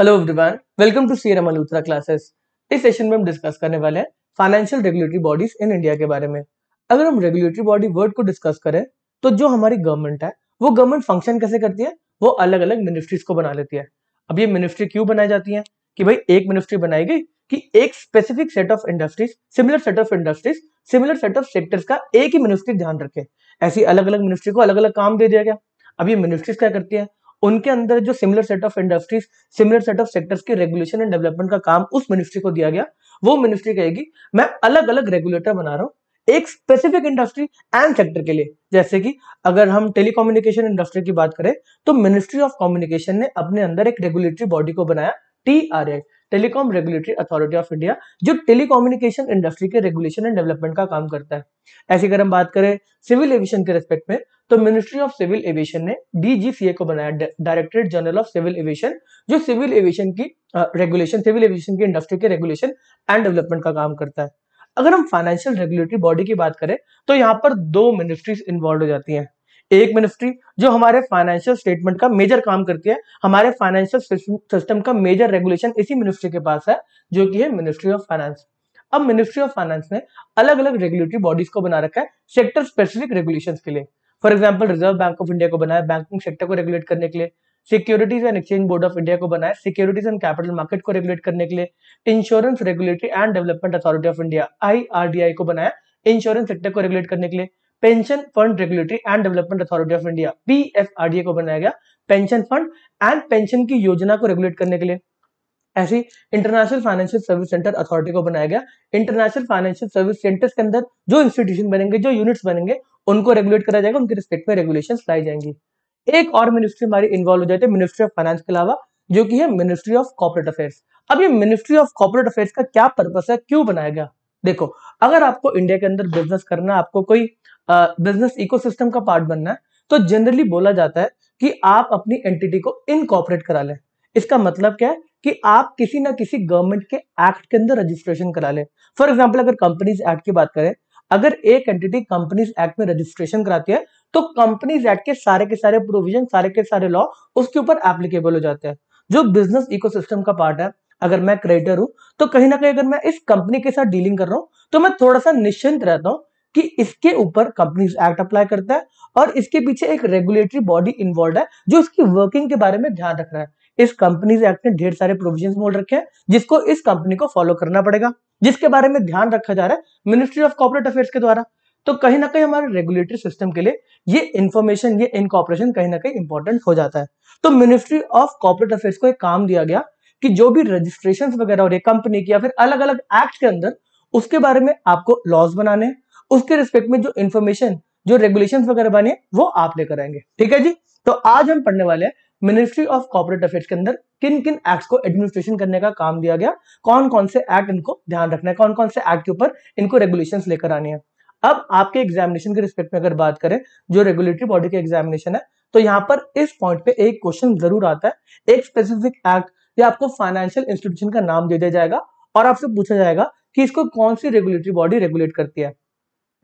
Hello everyone welcome to CM Malhotra classes इस session में हम डिस्कस करने वाले हैं financial regulatory bodies in India के बारे में अगर हम रेगुलेटरी बॉडी वर्ड को डिस्कस करें तो जो हमारी गवर्नमेंट है वो गवर्नमेंट फंक्शन कैसे करती है वो अलग अलग मिनिस्ट्रीज को बना लेती है अब ये मिनिस्ट्री क्यों बनाई जाती है कि भाई एक मिनिस्ट्री बनाई गई कि एक specific set of industries similar set of industries similar set of sectors का एक ही मिनिस्ट्री ध्यान रखे ऐसी अलग अलग मिनिस्ट्री को अलग अलग काम दे दिया गया अब ये मिनिस्ट्रीज क्या करती है उनके अंदर जो similar set of industries similar set of sectors के रेगुलेशन एंड डेवलपमेंट का काम उस मिनिस्ट्री को दिया गया वो मिनिस्ट्री कहेगी मैं अलग अलग रेगुलेटर बना रहा हूँ एक स्पेसिफिक इंडस्ट्री एंड सेक्टर के लिए जैसे कि अगर हम टेलीकम्युनिकेशन इंडस्ट्री की बात करें तो मिनिस्ट्री ऑफ कम्युनिकेशन ने अपने अंदर एक रेगुलेटरी बॉडी को बनाया T R telecom regulatory authority of India जो टेलीकॉम्युनिकेशन इंडस्ट्री के रेगुलेशन एंड डेवलपमेंट का काम करता है ऐसे अगर हम बात करें सिविल एविएशन के रेस्पेक्ट में तो मिनिस्ट्री ऑफ सिविल एविएशन ने डीजीसीए को बनाया directorate general of civil aviation जो सिविल एविएशन की रेगुलेशन सिविल एविएशन की इंडस्ट्री के रेगुलेशन एंड डेवलपमेंट का काम करता है अगर हम फाइनेंशियल रेगुलेटरी बॉडी की बात करें तो यहाँ पर दो मिनिस्ट्रीज इन्वॉल्व हो जाती हैं एक मिनिस्ट्री जो हमारे फाइनेंशियल स्टेटमेंट का मेजर काम करती है हमारे फाइनेंशियल सिस्टम का मेजर रेगुलेशन इसी मिनिस्ट्री के पास है जो कि है मिनिस्ट्री ऑफ फाइनेंस अब मिनिस्ट्री ऑफ फाइनेंस ने अलग अलग रेगुलेटरी बॉडीज को बना रखा है सेक्टर स्पेसिफिक रेगुलेशन के लिए for example reserve bank of India को बनाया बैंकिंग सेक्टर को रेगुलेट करने के लिए securities and exchange board of India को बनाया सिक्योरिटीज एंड कैपिटल मार्केट को रेगुलेट करने के लिए insurance regulatory and development authority of India I को बनाया इंश्योरेंस सेक्टर को रेगुलेट करने के लिए pension fund regulatory and development authority of India PFRDA को बनाया गया पेंशन फंड एंड पेंशन की योजना को रेगुलेट करने के लिए ऐसी international financial service centre authority को बनाया गया इंटरनेशनल फाइनेंशियल सर्विस सेंटर्स के अंदर जो इंस्टीट्यूशन बनेंगे जो यूनिट्स बनेंगे उनको रेगुलेट करा जाएगा उनके रिस्पेक्ट में रेगुलेशन लाई जाएंगी एक और मिनिस्ट्री हमारी इन्वॉल्व हो जाती है मिनिस्ट्री ऑफ फाइनेंस के अलावा जो कि है मिनिस्ट्री ऑफ कॉर्पोरेट अफेयर्स अब ये मिनिस्ट्री ऑफ कॉर्पोरेट अफेयर्स का क्या पर्पस है क्यों बनाया गया देखो अगर आपको इंडिया के अंदर बिजनेस करना आपको कोई बिजनेस इकोसिस्टम का पार्ट बनना है तो जनरली बोला जाता है कि आप अपनी एंटिटी को इनकॉपरेट करा लें इसका मतलब क्या है कि आप किसी ना किसी गवर्नमेंट के एक्ट के अंदर रजिस्ट्रेशन करा लें फॉर एग्जाम्पल अगर कंपनीज एक्ट की बात करें अगर एक एंटिटी कंपनीज एक्ट में रजिस्ट्रेशन कराती है तो कंपनीज एक्ट के सारे के सारे प्रोविजन सारे के सारे लॉ उसके ऊपर एप्लीकेबल हो जाते हैं जो बिजनेस इकोसिस्टम का पार्ट है अगर मैं क्रेडिटर हूं तो कहीं ना कहीं अगर मैं इस कंपनी के साथ डीलिंग कर रहा हूं तो मैं थोड़ा सा निश्चिंत रहता हूं कि इसके ऊपर कंपनीज एक्ट अप्लाई करता है और इसके पीछे एक रेगुलेटरी बॉडी इन्वॉल्व है जो इसकी वर्किंग के बारे में ध्यान रख रहा है इस कंपनीज एक्ट ने ढेर सारे प्रोविजन मोड रखे हैं जिसको इस कंपनी को फॉलो करना पड़ेगा जिसके बारे में ध्यान रखा जा रहा है मिनिस्ट्री ऑफ कॉपोरेट अफेयर्स के द्वारा तो कहीं ना कहीं हमारे रेगुलेटरी सिस्टम के लिए ये इन्फॉर्मेशन ये इनकॉपरेशन कहीं ना कहीं इंपॉर्टेंट हो जाता है तो मिनिस्ट्री ऑफ कॉपोरेट अफेयर्स को एक काम दिया गया कि जो भी रजिस्ट्रेशन वगैरह हो रही है कंपनी की या फिर अलग अलग एक्ट के अंदर उसके बारे में आपको लॉज बनाने उसके रिस्पेक्ट में जो इन्फॉर्मेशन जो रेगुलेशन वगैरह बने वो आप लेकर आएंगे ठीक है जी तो आज हम पढ़ने वाले हैं मिनिस्ट्री ऑफ कॉपरेट अफेयर्स के अंदर किन किन एक्ट को एडमिनिस्ट्रेशन करने का काम दिया गया कौन कौन से एक्ट इनको ध्यान रखना है कौन कौन से एक्ट के ऊपर इनको रेगुलेशन लेकर आने हैं अब आपके एग्जामिनेशन के रिस्पेक्ट में अगर बात करें जो रेगुलेटरी बॉडी के एग्जामिनेशन है तो यहाँ पर इस पॉइंट पे एक क्वेश्चन जरूर आता है एक स्पेसिफिक एक्ट या आपको फाइनेंशियल इंस्टीट्यूशन का नाम दे दिया जाएगा और आपसे पूछा जाएगा कि इसको कौन सी रेगुलेटरी बॉडी रेगुलेट करती है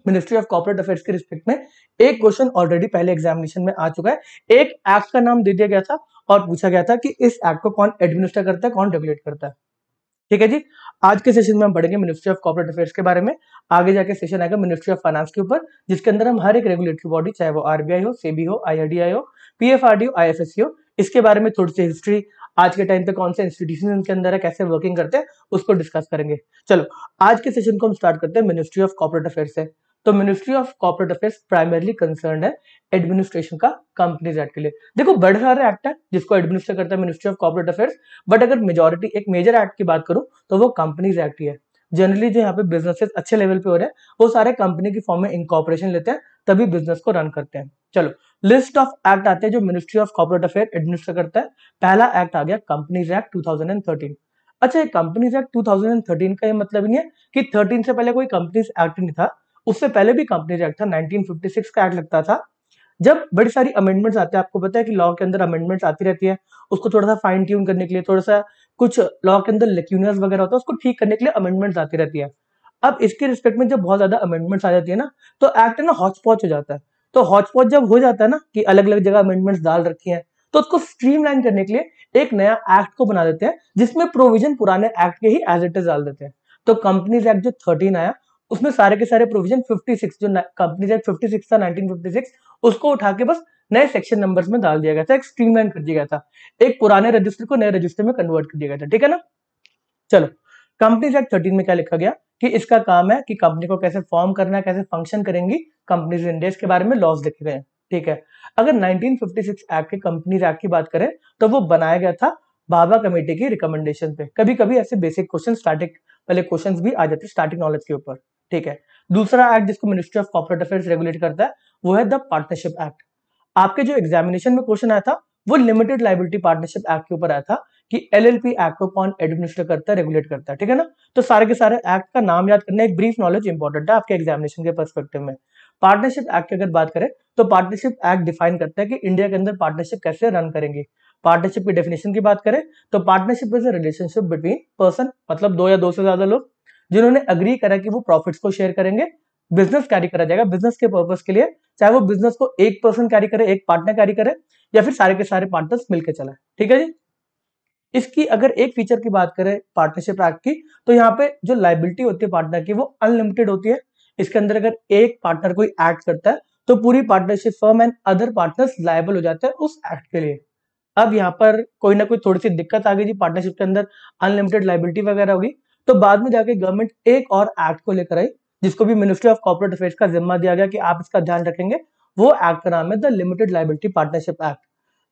मिनिस्ट्री ऑफ कॉपरेट अफेयर्स के रिस्पेक्ट में एक क्वेश्चन ऑलरेडी पहले एग्जामिनेशन में आ चुका है एक एक्ट का नाम दे दिया गया था और पूछा गया था कि इस एक्ट को कौन एडमिनिस्टर करता है कौन रेगुलेट करता है ठीक है जी आज के सेशन में हम पढ़ेंगे मिनिस्ट्री ऑफ कॉपरेट अफेयर्स के बारे में आगे जाके सेशन आएगा मिनिस्ट्री ऑफ फाइनेंस के ऊपर जिसके अंदर हम हर एक रेगुलेटरी बॉडी चाहे वो आरबीआई हो सेबी हो आईआरडीआई हो पीएफआरडी हो आईएफएससी हो इसके बारे में थोड़ी सी हिस्ट्री आज के टाइम पे कौन से इंस्टीट्यूशन इनके अंदर है कैसे वर्किंग करते हैं उसको डिस्कस करेंगे चलो आज के सेशन को हम स्टार्ट करते हैं मिनिस्ट्री ऑफ कॉपरेट अफेयर से तो ministry of corporate affairs primarily concern है एडमिनिस्ट्रेशन का कंपनीज एक्ट के लिए देखो बड़े सारे एक्ट है जिसको एडमिनिस्टर करता है ministry of corporate affairs but अगर मेजोरिटी एक मेजर एक्ट की बात करूं तो वो कंपनीज एक्ट ही है जनरली जो यहाँ पे बिजनेसेस अच्छे लेवल पे हो रहे हैं वो सारे कंपनी की फॉर्म में इंकॉपरेशन लेते हैं तभी बिजनेस को रन करते हैं चलो लिस्ट ऑफ एक्ट आते हैं जो ministry of corporate affair administer करता है पहला एक्ट आ गया कंपनीज एक्ट 2013 अच्छा ये कंपनीज एक्ट 2013 का ये मतलब नहीं है कि 13 से पहले कोई कंपनीज एक्ट नहीं था उससे पहले भी कंपनीज एक्ट था 1956 का एक्ट लगता था जब बड़ी सारी अमेंडमेंट्स आते हैं आपको पता है कि लॉ के अंदर अमेंडमेंट्स आती रहती है उसको थोड़ा सा फाइन ट्यून करने के लिए थोड़ा सा कुछ लॉ के अंदर लेक्यूनर्स वगैरह होता है उसको ठीक करने के लिए अमेंडमेंट्स आती रहती है अब इसके रिस्पेक्ट में जब बहुत ज्यादा अमेंडमेंट्स आ जाती है ना तो एक्ट ना हॉचपॉच हो जाता है तो हॉचपॉच जब हो जाता है ना कि अलग अलग जगह अमेंडमेंट्स डाल रखी है तो उसको स्ट्रीमलाइन करने के लिए एक नया एक्ट को बना देते हैं जिसमें प्रोविजन पुराने एक्ट के ही एज इट इज डाल देते हैं तो कंपनीज एक्ट जो थर्टीन आया उसमें सारे के सारे प्रोविजन 56 जो कंपनीज एक्ट 56 था 1956 उसको उठा के बस नए सेक्शन नंबर्स में डाल दिया गया था एक स्ट्रीमलाइन कर दिया गया था एक पुराने रजिस्टर को नए रजिस्टर में कन्वर्ट कर दिया गया था ठीक है ना चलो कंपनी एक्ट थर्टीन में क्या लिखा गया कि इसका काम है कि कंपनी को कैसे फॉर्म करना है कैसे फंक्शन करेंगी कंपनीज इंडिया के बारे में लॉस लिखे गए ठीक है अगर 1956 एक्ट के कंपनीज एक्ट की बात करें तो वो बनाया गया था बाबा कमेटी की रिकमेंडेशन पे कभी कभी ऐसे बेसिक क्वेश्चन स्टार्टिंग पहले क्वेश्चन भी आ जाते स्टार्टिंग नॉलेज के ऊपर ठीक है दूसरा एक्ट जिसको ministry of corporate affair regulate करता है वो है द पार्टनरशिप एक्ट आपके जो एग्जामिनेशन में क्वेश्चन आया था वो लिमिटेड लाइबिलिटी पार्टनरशिप एक्ट के ऊपर आया था कि एलएलपी एक्ट को कौन एडमिनिस्टर करता है रेगुलेट करता है ठीक है ना तो सारे के सारे एक्ट का नाम याद करना एक ब्रीफ नॉलेज इंपॉर्टेंट है आपके एग्जामिनेशन के परस्पेक्टिव में पार्टनरशिप एक्ट की अगर बात करें तो पार्टनरशिप एक्ट डिफाइन करता है कि इंडिया के अंदर पार्टनरशिप कैसे रन करेंगे पार्टनरशिप की डेफिनेशन की बात करें तो partnership is a relationship between person मतलब दो या दो से ज्यादा लोग जिन्होंने अग्री करा कि वो प्रॉफिट्स को शेयर करेंगे बिजनेस कैरी करा जाएगा बिजनेस के पर्पज के लिए चाहे वो बिजनेस को एक पर्सन कैरी करे एक पार्टनर कैरी करे या फिर सारे के सारे पार्टनर्स मिलकर चलाए ठीक है जी इसकी अगर एक फीचर की बात करें पार्टनरशिप एक्ट की तो यहाँ पे जो लाइबिलिटी होती है पार्टनर की वो अनलिमिटेड होती है इसके अंदर अगर एक पार्टनर कोई एक्ट करता है तो पूरी partnership firm and other partners liable हो जाते हैं उस एक्ट के लिए अब यहाँ पर कोई ना कोई थोड़ी सी दिक्कत आ गई जी पार्टनरशिप के अंदर अनलिमिटेड लाइबिलिटी वगैरह होगी तो बाद में जाके गवर्नमेंट एक और एक्ट को लेकर आई जिसको भी मिनिस्ट्री ऑफ कॉर्पोरेट अफेयर्स का जिम्मा दिया गया कि आप इसका ध्यान रखेंगे वो एक्ट का नाम है the limited liability partnership act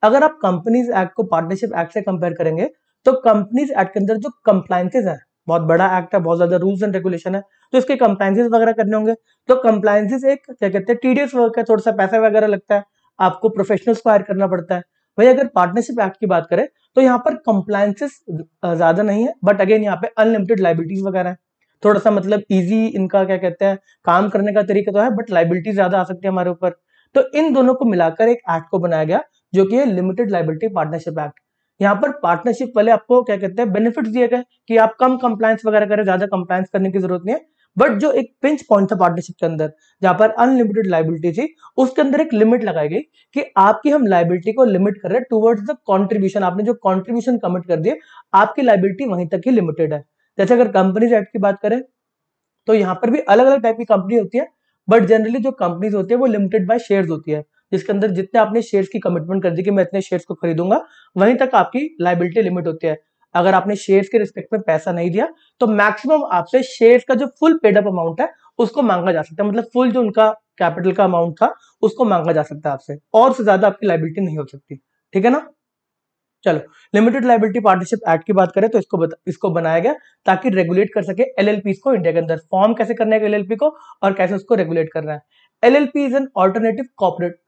अगर आप कंपनीज एक्ट को पार्टनरशिप एक्ट से कंपेयर करेंगे तो कंपनीज एक्ट के अंदर जो कंप्लायंसेज हैं बहुत बड़ा एक्ट है बहुत ज्यादा रूल्स एंड रेगुलेशन है तो इसके कंप्लायंसेज वगैरह करने होंगे तो कंप्लायंसेज एक क्या कहते हैं टीडीएस वर्क है थोड़ा सा पैसा वगैरह लगता है आपको प्रोफेशनल्स को हायर करना पड़ता है वही अगर पार्टनरशिप एक्ट की बात करें तो यहाँ पर कंप्लायंसेस ज्यादा नहीं है बट अगेन यहाँ पे अनलिमिटेड लाइबिलिटीज वगैरह है थोड़ा सा मतलब इजी इनका क्या कहते हैं काम करने का तरीका तो है बट लाइबिलिटी ज्यादा आ सकती है हमारे ऊपर तो इन दोनों को मिलाकर एक एक्ट को बनाया गया जो कि है लिमिटेड लाइबिलिटी पार्टनरशिप एक्ट यहाँ पर पार्टनरशिप वाले आपको क्या कहते हैं बेनिफिट दिए गए कि आप कम कंप्लायंस वगैरह करें ज्यादा कंप्लायंस करने की जरूरत नहीं है बट जो एक पिंच पॉइंट था पार्टनरशिप के अंदर जहां पर अनलिमिटेड लाइबिलिटी थी उसके अंदर एक लिमिट लगाई गई कि आपकी हम लाइबिलिटी को लिमिट कर रहे हैं टूवर्ड्स द कॉन्ट्रीब्यूशन आपने जो कॉन्ट्रीब्यूशन कमिट कर दिए आपकी लाइबिलिटी वहीं तक ही लिमिटेड है जैसे अगर कंपनीज एक्ट की बात करें तो यहाँ पर भी अलग अलग टाइप की कंपनी होती है बट जनरली जो कंपनीज होती है वो लिमिटेड बाय शेयर होती है जिसके अंदर जितने आपने शेयर्स की कमिटमेंट कर दी कि मैं इतने शेयर्स को खरीदूंगा वहीं तक आपकी लाइबिलिटी लिमिट होती है अगर आपने शेयर्स के रिस्पेक्ट में पैसा नहीं दिया तो मैक्सिमम आपसे शेयर्स का जो फुल पेडअप अमाउंट है उसको मांगा जा सकता है मतलब फुल जो उनका कैपिटल का अमाउंट था उसको मांगा जा सकता है आपसे और से ज्यादा आपकी लाइबिलिटी नहीं हो सकती ठीक है ना चलो लिमिटेड लाइबिलिटी पार्टनरशिप एक्ट की बात करें तो इसको इसको बनाया गया ताकि रेगुलेट कर सके एलएलपी को इंडिया के अंदर फॉर्म कैसे करना है एलएलपी को और कैसे उसको रेगुलेट करना है LLP is an alternative corporate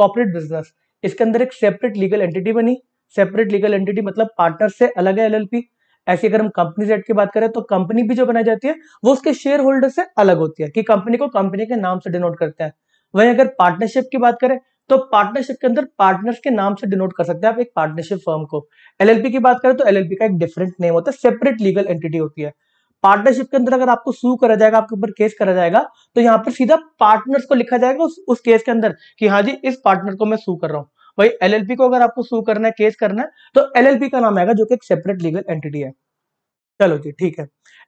corporate business इसके अंदर एक सेपरेट लीगल एंटिटी बनी सेपरेट लीगल एंटिटी मतलब पार्टनर से अलग है एलएलपी ऐसी अगर हम कंपनी सेट की बात करें तो कंपनी भी जो बनाई जाती है वो उसके शेयर होल्डर से अलग होती है कि कंपनी को कंपनी के नाम से डिनोट करते हैं वहीं अगर पार्टनरशिप की बात करें तो पार्टनरशिप के अंदर पार्टनर्स के नाम से डिनोट कर सकते हैं आप एक पार्टनरशिप फर्म को एलएलपी की बात करें तो एलएलपी का एक डिफरेंट नेम होता है सेपरेट लीगल एंटिटी होती है पार्टनरशिप के अंदर अगर आपको सू करा जाएगा आपके ऊपर केस करा जाएगा तो यहाँ पर सीधा पार्टनर्स को लिखा जाएगा उस, उस केस के अंदर कि हाँ जी इस पार्टनर को मैं सू कर रहा हूँ वही एलएलपी को अगर आपको सू करना है केस करना है तो एलएलपी का नाम आएगा जो कि एक सेपरेट लीगल एंटिटी है चलो जी ठीक है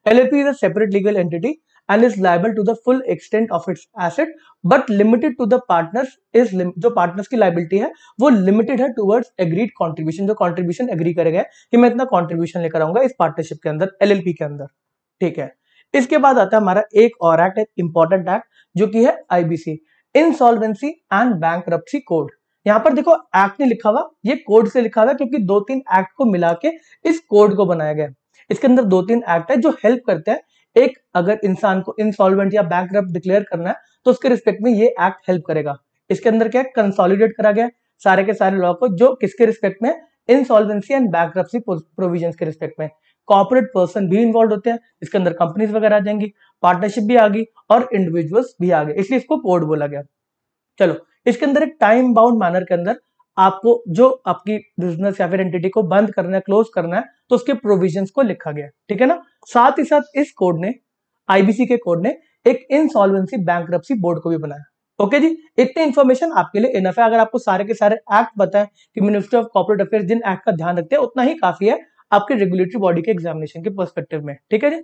LLP is a separate legal entity and is liable to the full extent of its asset but limited to the partners is जो पार्टनर्स की लाइबिलिटी है वो लिमिटेड है टूवर्ड्स एग्रीड कॉन्ट्रीब्यूशन जो कॉन्ट्रीब्यूशन एग्री करेगा कि मैं इतना कॉन्ट्रीब्यूशन लेकर आऊंगा इस पार्टनरशिप के अंदर एल के अंदर ठीक है इसके बाद आता है हमारा एक और एक्ट एक इंपॉर्टेंट एक्ट जो कि है IBC insolvency and bank code यहाँ पर देखो एक्ट नहीं लिखा हुआ ये कोड से लिखा हुआ क्योंकि दो तीन एक्ट को मिला के इस कोड को बनाया गया इसके अंदर दो तीन एक्ट है जो हेल्प करते हैं एक अगर इंसान को इंसॉल्वेंट या बैंक डिक्लेयर करना है तो उसके रिस्पेक्ट में ये एक्ट हेल्प करेगा इसके अंदर क्या कंसोलिडेट करा गया सारे के सारे लॉ को जो किसके रिस्पेक्ट में इंसॉल्वेंसी एंड बैंक प्रोविजन के रिस्पेक्ट में कॉर्पोरेट पर्सन भी इन्वॉल्व होते हैं इसके अंदर कंपनीज वगैरह आ जाएंगी पार्टनरशिप भी आ गई और इंडिविजुअल्स भी आ गए इसलिए इसको कोड बोला गया चलो इसके अंदर एक टाइम बाउंड मैनर के अंदर आपको जो आपकी बिजनेस या फिर एंटिटी को बंद करना है क्लोज करना है तो उसके प्रोविजन को लिखा गया ठीक है ना साथ ही साथ इस कोड ने आईबीसी के कोड ने एक इनसॉल्वेंसी बैंक बोर्ड को भी बनाया ओके जी इतनी इन्फॉर्मेशन आपके लिए इनफ है अगर आपको सारे के सारे एक्ट बताएं कि मिनिस्ट्री ऑफ कॉपरेट अफेयर जिन एक्ट का ध्यान रखते हैं उतना ही काफी है आपके रेगुलेटरी बॉडी के एग्जामिनेशन के परस्पेक्टिव में ठीक है जी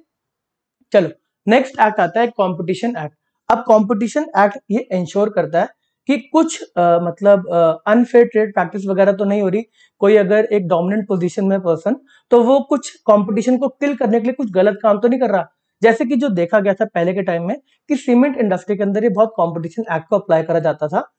चलो नेक्स्ट एक्ट आता है कॉम्पिटिशन एक्ट अब कॉम्पिटिशन एक्ट ये इंश्योर करता है कि कुछ आ, मतलब अनफेयर ट्रेड प्रैक्टिस वगैरह तो नहीं हो रही कोई अगर एक डोमिनेंट पोजीशन में पर्सन तो वो कुछ कंपटीशन को किल करने के लिए कुछ गलत काम तो नहीं कर रहा जैसे कि जो देखा गया था पहले के टाइम में कि सीमेंट इंडस्ट्री के अंदर ये बहुत कंपटीशन एक्ट को अप्लाई करा जाता था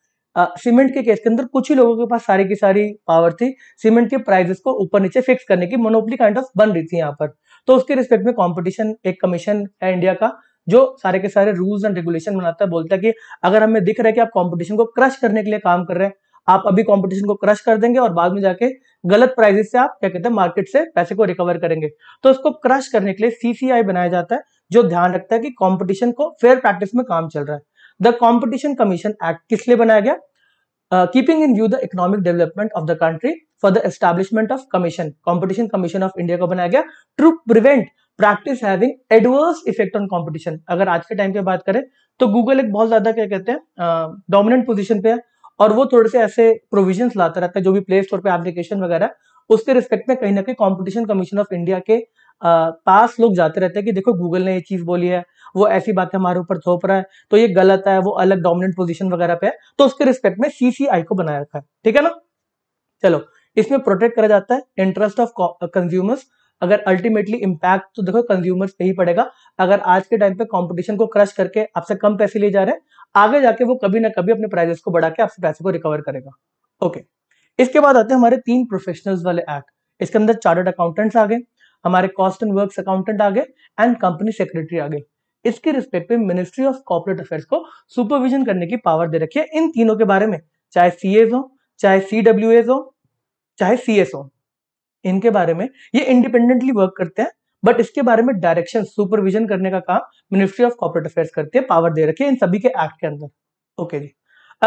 सीमेंट के केस के अंदर कुछ ही लोगों के पास सारी की सारी पावर थी सीमेंट के प्राइजेस को ऊपर नीचे फिक्स करने की मोनोपली काइंड ऑफ बन रही थी यहाँ पर तो उसके रिस्पेक्ट में कंपटीशन एक कमीशन है इंडिया का जो सारे के सारे रूल्स एंड रेगुलेशन बनाता है बोलता है कि अगर हमें दिख रहा है कि आप कंपटीशन को क्रश करने के लिए काम कर रहे हैं आप अभी कंपटीशन को क्रश कर देंगे और बाद में जाके गलत प्राइजेस से आप क्या कहते हैं मार्केट से पैसे को रिकवर करेंगे तो उसको क्रश करने के लिए सीसीआई बनाया जाता है जो ध्यान रखता है कि कॉम्पिटिशन को फेयर प्रैक्टिस में काम चल रहा है द कॉम्पिटिशन कमीशन एक्ट किस लिए बनाया गया keeping in view the economic development of the country for the establishment of commission competition commission of India को बनाया गया to prevent practice having adverse effect on competition अगर आज के टाइम पे बात करें तो गूगल एक बहुत ज्यादा क्या कहते हैं डोमिनेंट पोजिशन पे है और वो थोड़े से ऐसे प्रोविजन लाता रहता है जो भी प्ले स्टोर पे एप्लीकेशन वगैरह उसके रिस्पेक्ट में कहीं ना कहीं कॉम्पिटिशन कमीशन ऑफ इंडिया के आ, पास लोग जाते रहते हैं कि देखो गूगल ने ये चीज बोली है वो ऐसी बातें हमारे ऊपर थोप रहा है तो ये गलत है वो अलग डोमिनेंट पोजिशन वगैरह पे है तो उसके रिस्पेक्ट में सीसीआई को बनाया रखा है ठीक है ना चलो इसमें प्रोटेक्ट करा जाता है इंटरेस्ट ऑफ कंज्यूमर्स अगर अल्टीमेटली इम्पैक्ट तो देखो कंज्यूमर्स पे ही पड़ेगा अगर आज के टाइम पे कंपटीशन को क्रश करके आपसे कम पैसे लिए जा रहे हैं आगे जाके वो कभी ना कभी अपने प्राइजेस को बढ़ा के आपसे पैसे को रिकवर करेगा ओके okay. इसके बाद आते हैं हमारे तीन प्रोफेशनल्स वाले एक्ट इसके अंदर चार्टर्ड अकाउंटेंट्स आ गए हमारे कॉस्ट एंड वर्क अकाउंटेंट आ गए एंड कंपनी सेक्रेटरी आ गए इसके respective ministry of corporate affairs को सुपरविजन करने की पावर दे रखी है इन तीनों के बारे में चाहे सी हो चाहे सी हो चाहे सी हो इनके बारे में ये इंडिपेंडेंटली वर्क करते हैं बट इसके बारे में डायरेक्शन सुपरविजन करने का काम मिनिस्ट्री ऑफ कॉर्पोरेट अफेयर्स करती है पावर दे रखी है इन सभी के एक्ट के अंदर ओके जी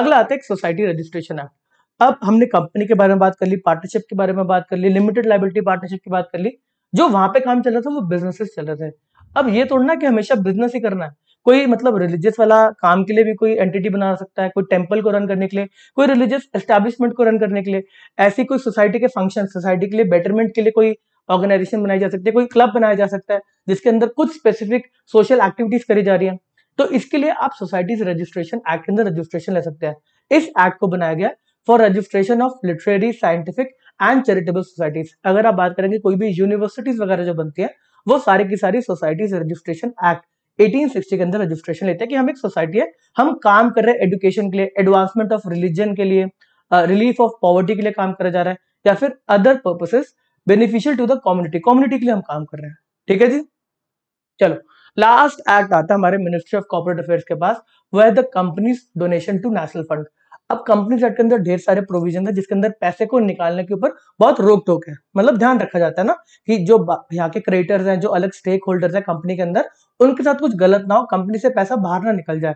अगला आता है सोसाइटी रजिस्ट्रेशन एक्ट अब हमने कंपनी के बारे में बात कर ली पार्टनरशिप के बारे में बात कर ली लिमिटेड लाइबिलिटी पार्टनरशिप की बात कर ली जो वहां पे काम चल रहा था वो बिजनेसेस चल रहे थे अब ये तोड़ना कि हमेशा बिजनेस ही करना है कोई मतलब रिलीजियस वाला काम के लिए भी कोई एंटिटी बना सकता है कोई टेम्पल को रन करने के लिए कोई रिलीजियस एस्टेब्लिशमेंट को रन करने के लिए ऐसी कोई सोसाइटी के फंक्शन सोसाइटी के लिए बेटरमेंट के लिए कोई ऑर्गेनाइजेशन बनाई जा सकती है कोई क्लब बनाया जा सकता है जिसके अंदर कुछ स्पेसिफिक सोशल एक्टिविटीज करी जा रही है तो इसके लिए आप सोसाइटीज रजिस्ट्रेशन एक्ट के अंदर रजिस्ट्रेशन ले सकते हैं इस एक्ट को बनाया गया for registration of literary scientific and charitable societies अगर आप बात करेंगे कोई भी यूनिवर्सिटीज वगैरह जो बनती है वो सारी की सारी सोसाइटीज रजिस्ट्रेशन एक्ट 1860 के अंदर रजिस्ट्रेशन लेते हैं कि हम एक सोसाइटी है हम काम कर रहे हैं एडुकेशन के लिए एडवांसमेंट ऑफ रिलीजन के लिए रिलीफ ऑफ पॉवर्टी के लिए काम करा जा रहा है या फिर other purposes beneficial to the community community के लिए हम काम कर रहे हैं ठीक है जी चलो लास्ट एक्ट आता है हमारे मिनिस्ट्री ऑफ कॉर्पोरेट अफेयर के पास वह है the companies donation to national fund अब कंपनीज एक्ट के अंदर ढेर सारे प्रोविजन है जिसके अंदर पैसे को निकालने के ऊपर बहुत रोक टोक है मतलब ध्यान रखा जाता है ना कि जो यहाँ के क्रेडिटर्स हैं जो अलग स्टेक होल्डर्स हैं कंपनी के अंदर उनके साथ कुछ गलत ना हो कंपनी से पैसा बाहर ना निकल जाए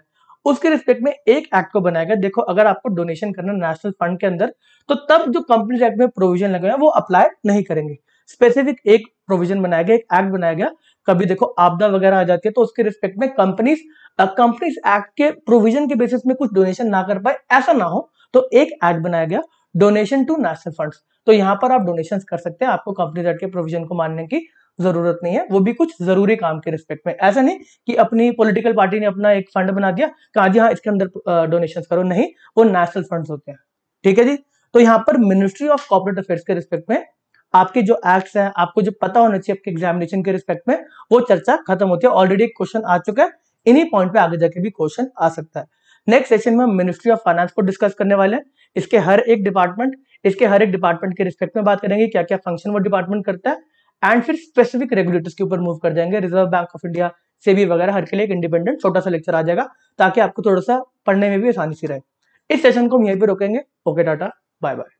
उसके रिस्पेक्ट में एक एक्ट को बनाया गया देखो अगर आपको डोनेशन करना नेशनल फंड के अंदर तो तब जो कंपनी एक्ट में प्रोविजन लगे वो अप्लाई नहीं करेंगे स्पेसिफिक एक प्रोविजन बनाया गया एक एक्ट बनाया गया कभी देखो आपदा वगैरह आ जाती है तो उसके रिस्पेक्ट में कंपनीज कंपनीज एक्ट के प्रोविजन के बेसिस में कुछ डोनेशन ना कर पाए ऐसा ना हो तो एक एक्ट बनाया गया डोनेशन टू नेशनल फंड्स तो यहाँ पर आप डोनेशंस कर सकते हैं आपको कंपनी एक्ट के प्रोविजन को मानने की जरूरत नहीं है वो भी कुछ जरूरी काम के रिस्पेक्ट में ऐसा नहीं कि अपनी पॉलिटिकल पार्टी ने अपना एक फंड बना दिया कहा जी हाँ इसके अंदर डोनेशन करो नहीं वो नेशनल फंड होते हैं ठीक है जी तो यहाँ पर मिनिस्ट्री ऑफ कॉपरेट अफेयर्स के रिस्पेक्ट में आपके जो एक्ट्स हैं आपको जो पता होना चाहिए आपके एग्जामिनेशन के रिस्पेक्ट में वो चर्चा खत्म होती है ऑलरेडी एक क्वेश्चन आ चुका है इन्हीं पॉइंट पे आगे जाके भी क्वेश्चन आ सकता है नेक्स्ट सेशन में हम मिनिस्ट्री ऑफ फाइनेंस को डिस्कस करने वाले हैं इसके हर एक डिपार्टमेंट इसके हर एक डिपार्टमेंट के रिस्पेक्ट में बात करेंगे क्या क्या फंक्शन वो डिपार्टमेंट करता है एंड फिर स्पेसिफिक रेगुलेटर्स के ऊपर मूव कर जाएंगे reserve bank of India SEBI वगैरह हर के लिए एक इंडिपेंडेंट छोटा सा लेक्चर आ जाएगा ताकि आपको थोड़ा सा पढ़ने में भी आसानी से रहे इस सेशन को हम यहीं पर रोकेंगे ओके टाटा बाय बाय